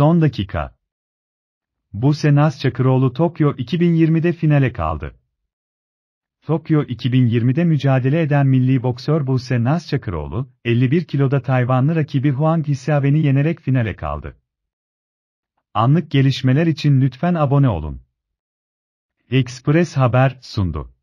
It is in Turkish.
Son dakika. Buse Naz Çakıroğlu Tokyo 2020'de finale kaldı. Tokyo 2020'de mücadele eden milli boksör Buse Naz Çakıroğlu, 51 kiloda Tayvanlı rakibi Huang Hisaven'i yenerek finale kaldı. Anlık gelişmeler için lütfen abone olun. Express Haber sundu.